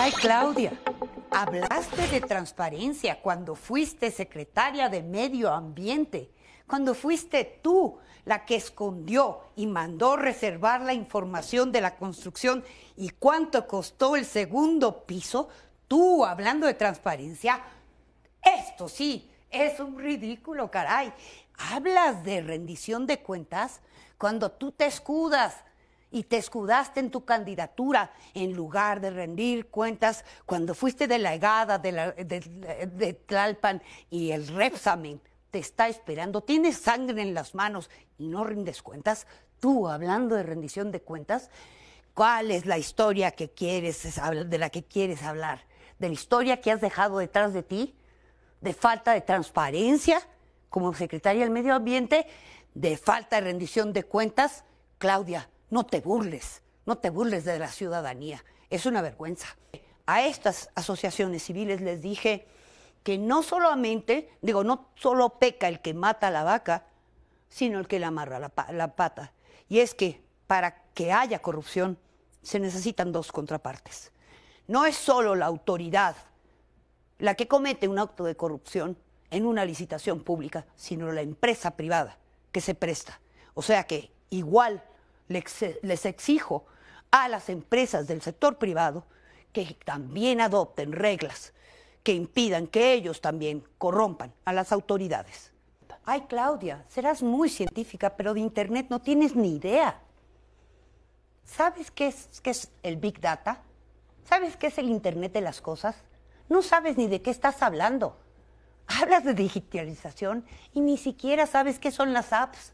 Ay, Claudia, hablaste de transparencia cuando fuiste secretaria de Medio Ambiente, cuando fuiste tú la que escondió y mandó reservar la información de la construcción y cuánto costó el segundo piso, tú hablando de transparencia, esto sí, es un ridículo, caray. Hablas de rendición de cuentas cuando tú te escudas y te escudaste en tu candidatura en lugar de rendir cuentas cuando fuiste delegada de, la, de, Tlalpan y el Repsamen te está esperando, tienes sangre en las manos y no rindes cuentas, tú hablando de rendición de cuentas, ¿cuál es la historia que quieres, de la que quieres hablar? ¿De la historia que has dejado detrás de ti? ¿De falta de transparencia como secretaria del Medio Ambiente? ¿De falta de rendición de cuentas? Claudia, no te burles, no te burles de la ciudadanía, es una vergüenza. A estas asociaciones civiles les dije que no solamente, digo, no solo peca el que mata la vaca, sino el que le amarra la, la pata. Y es que para que haya corrupción se necesitan dos contrapartes. No es solo la autoridad la que comete un acto de corrupción en una licitación pública, sino la empresa privada que se presta. O sea que igual les exijo a las empresas del sector privado que también adopten reglas que impidan que ellos también corrompan a las autoridades. Ay, Claudia, serás muy científica, pero de Internet no tienes ni idea. ¿Sabes qué es, es el Big Data? ¿Sabes qué es el Internet de las cosas? No sabes ni de qué estás hablando. Hablas de digitalización y ni siquiera sabes qué son las apps.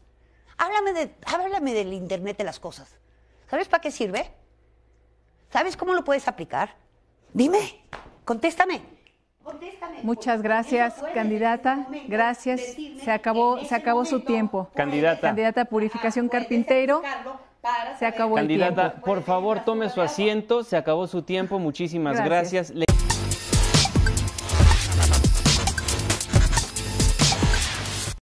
Háblame, de, háblame del Internet de las cosas. ¿Sabes para qué sirve? ¿Sabes cómo lo puedes aplicar? Dime, contéstame. Muchas gracias, candidata. Este gracias. Se acabó, se acabó su tiempo. Candidata. Candidata Purificación ah, Carpintero. Se acabó el tiempo. Candidata, por favor, tome su asiento. Se acabó su tiempo. Muchísimas gracias.